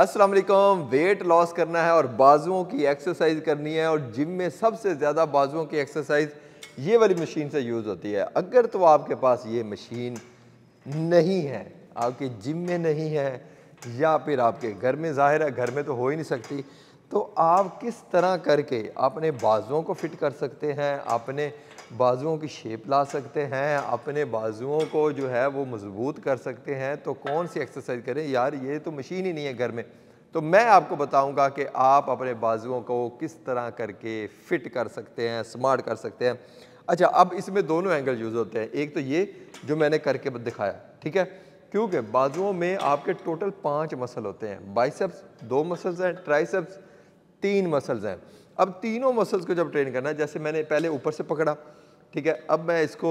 अस्सलाम वालेकुम weight loss करना है और बाजुओं की एक्सरसाइज करनी है और जिम में सबसे ज़्यादा बाजुओं की एक्सरसाइज ये वाली मशीन से यूज़ होती है अगर तो आपके पास ये मशीन नहीं है आपके जिम में नहीं है या फिर आपके घर में ज़ाहिर है घर में तो हो ही नहीं सकती तो आप किस तरह करके अपने बाजुओं को फिट कर सकते हैं अपने बाजुओं की शेप ला सकते हैं अपने बाजुओं को जो है वो मजबूत कर सकते हैं तो कौन सी एक्सरसाइज करें यार ये तो मशीन ही नहीं है घर में तो मैं आपको बताऊंगा कि आप अपने बाजुओं को किस तरह करके फिट कर सकते हैं स्मार्ट कर सकते हैं अच्छा अब इसमें दोनों एंगल यूज़ होते हैं एक तो ये जो मैंने करके दिखाया ठीक है क्योंकि बाजुओं में आपके टोटल पाँच मसल होते हैं बाइसेप्स दो मसल्स हैं ट्राइसेप्स तीन मसल्स हैं अब तीनों मसल्स को जब ट्रेन करना है जैसे मैंने पहले ऊपर से पकड़ा ठीक है अब मैं इसको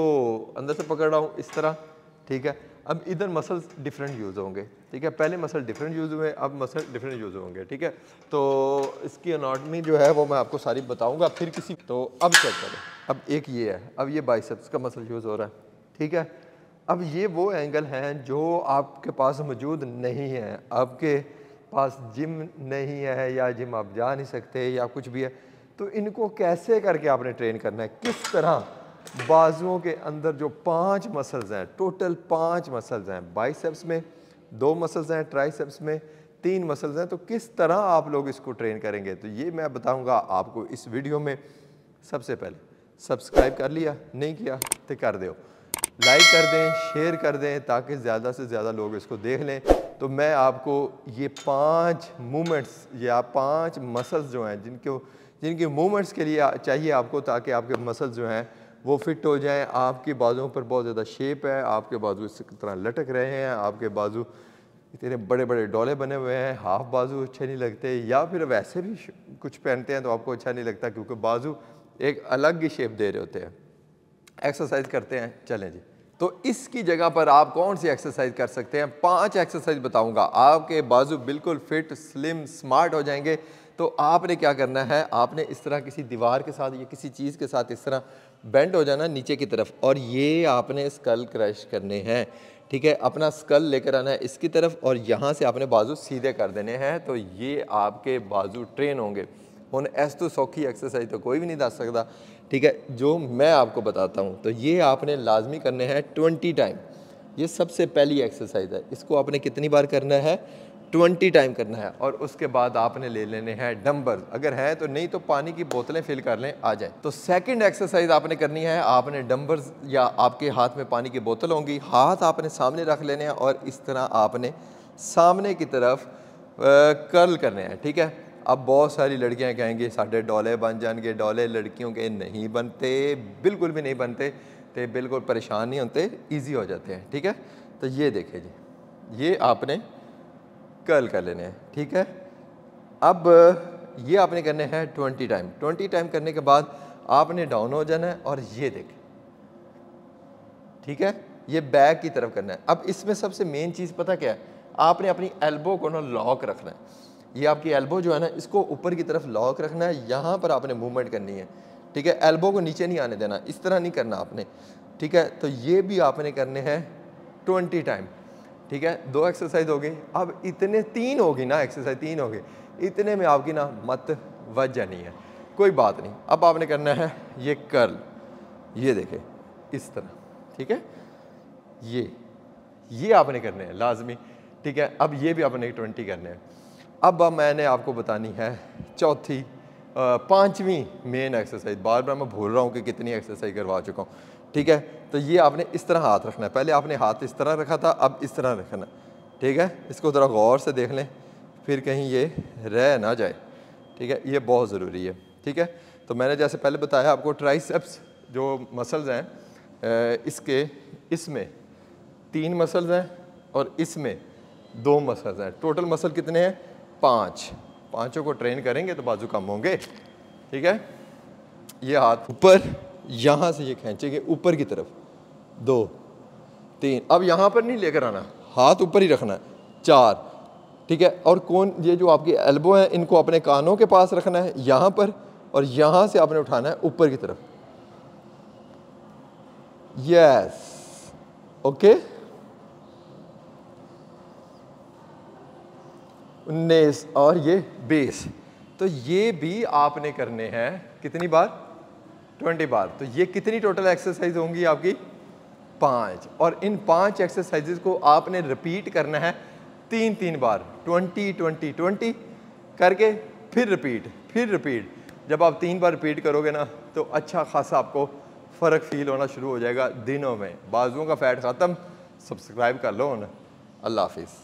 अंदर से पकड़ रहा हूँ इस तरह ठीक है अब इधर मसल्स डिफरेंट यूज़ होंगे ठीक है पहले मसल डिफरेंट यूज़ हुए अब मसल डिफरेंट यूज़ होंगे ठीक है तो इसकी अनाटमी जो है वो मैं आपको सारी बताऊंगा फिर किसी तो अब चेक करें अब एक ये है अब ये बाइसेप्स का मसल यूज़ हो रहा है ठीक है अब ये वो एंगल हैं जो आपके पास मौजूद नहीं है आपके पास जिम नहीं है या जिम आप जा नहीं सकते या कुछ भी है तो इनको कैसे करके आपने ट्रेन करना है किस तरह बाजुओं के अंदर जो पांच मसल्स हैं टोटल पांच मसल्स हैं बाइसेप्स में दो मसल्स हैं ट्राइसेप्स में तीन मसल्स हैं तो किस तरह आप लोग इसको ट्रेन करेंगे तो ये मैं बताऊंगा आपको इस वीडियो में सबसे पहले सब्सक्राइब कर लिया नहीं किया तो कर दो लाइक कर दें शेयर कर दें ताकि ज़्यादा से ज़्यादा लोग इसको देख लें तो मैं आपको ये पांच मूवमेंट्स या पांच मसल्स जो हैं जिनको जिनके मूवमेंट्स के लिए चाहिए आपको ताकि आपके मसल्स जो हैं वो फिट हो जाएं आपके बाजुओं पर बहुत ज़्यादा शेप है आपके बाजू इस तरह लटक रहे हैं आपके बाजू इतने बड़े बड़े डोले बने हुए हैं हाफ बाजू अच्छे नहीं लगते या फिर वैसे भी कुछ पहनते हैं तो आपको अच्छा नहीं लगता क्योंकि बाजू एक अलग ही शेप दे रहे होते हैं एक्सरसाइज करते हैं चलें जी तो इसकी जगह पर आप कौन सी एक्सरसाइज कर सकते हैं पांच एक्सरसाइज बताऊंगा आपके बाजू बिल्कुल फिट स्लिम स्मार्ट हो जाएंगे तो आपने क्या करना है आपने इस तरह किसी दीवार के साथ या किसी चीज़ के साथ इस तरह बेंड हो जाना नीचे की तरफ और ये आपने स्कल क्रश करने हैं ठीक है अपना स्कल लेकर आना है इसकी तरफ और यहाँ से आपने बाजू सीधे कर देने हैं तो ये आपके बाजू ट्रेन होंगे हूँ इस ਤੋਂ सौखी एक्सरसाइज तो कोई भी नहीं दस सकता ठीक है जो मैं आपको बताता हूँ तो ये आपने लाजमी करने हैं ट्वेंटी टाइम ये सबसे पहली एक्सरसाइज है इसको आपने कितनी बार करना है ट्वेंटी टाइम करना है और उसके बाद आपने ले लेने हैं डम्बर अगर है तो नहीं तो पानी की बोतलें फिल कर लें आ जाए तो सेकंड एक्सरसाइज आपने करनी है आपने डम्बर या आपके हाथ में पानी की बोतल होंगी हाथ आपने सामने रख लेने हैं और इस तरह आपने सामने की तरफ आ, कर्ल करने हैं ठीक है अब बहुत सारी लड़कियां कहेंगी साढ़े डॉले बन जाएंगे डॉले लड़कियों के नहीं बनते बिल्कुल भी नहीं बनते तो बिल्कुल परेशान नहीं होते ईजी हो जाते हैं ठीक है तो ये देखें जी ये आपने कर्ल कर लेने हैं ठीक है अब ये आपने करने हैं ट्वेंटी टाइम ट्वेंटी टाइम करने के बाद आपने डाउन हो जाना है और ये देखें ठीक है ये बैक की तरफ करना है अब इसमें सबसे मेन चीज़ पता क्या है आपने अपनी एल्बो को ना लॉक रखना है ये आपकी एल्बो जो है ना इसको ऊपर की तरफ लॉक रखना है यहाँ पर आपने मूवमेंट करनी है ठीक है एल्बो को नीचे नहीं आने देना इस तरह नहीं करना आपने ठीक है तो ये भी आपने करने हैं ट्वेंटी टाइम ठीक है दो एक्सरसाइज हो गई अब इतने तीन होगी ना एक्सरसाइज तीन हो गई इतने में आपकी ना मत वज जानी है कोई बात नहीं अब आपने करना है ये कर्ल ये देखे इस तरह ठीक है ये ये आपने करने हैं लाजमी ठीक है अब ये भी आपने ट्वेंटी करने हैं अब अब मैंने आपको बतानी है चौथी पांचवी मेन एक्सरसाइज बार बार मैं भूल रहा हूँ कि कितनी एक्सरसाइज करवा चुका हूँ ठीक है तो ये आपने इस तरह हाथ रखना है पहले आपने हाथ इस तरह रखा था अब इस तरह रखना ठीक है इसको ज़रा गौर से देख लें फिर कहीं ये रह ना जाए ठीक है ये बहुत ज़रूरी है ठीक है तो मैंने जैसे पहले बताया आपको ट्राइसेप्स जो मसल्स हैं इसके इसमें तीन मसल्स हैं और इसमें दो मसल्स हैं टोटल मसल कितने हैं पाँच पांचों को ट्रेन करेंगे तो बाजू कम होंगे ठीक है ये हाथ ऊपर यहां से ये खींचेंगे ऊपर की तरफ दो तीन अब यहां पर नहीं लेकर आना हाथ ऊपर ही रखना है चार ठीक है और कौन ये जो आपके एल्बो हैं इनको अपने कानों के पास रखना है यहां पर और यहां से आपने उठाना है ऊपर की तरफ यस ओके उन्नीस और ये बीस तो ये भी आपने करने हैं कितनी बार ट्वेंटी बार तो ये कितनी टोटल एक्सरसाइज होंगी आपकी पाँच और इन पाँच एक्सरसाइजेज को आपने रिपीट करना है तीन तीन बार ट्वेंटी ट्वेंटी ट्वेंटी करके फिर रिपीट फिर रिपीट जब आप तीन बार रिपीट करोगे ना तो अच्छा खासा आपको फ़र्क फील होना शुरू हो जाएगा दिनों में बाजुओं का फैट ख़त्म सब्सक्राइब कर लो ना अल्लाह हाफिज़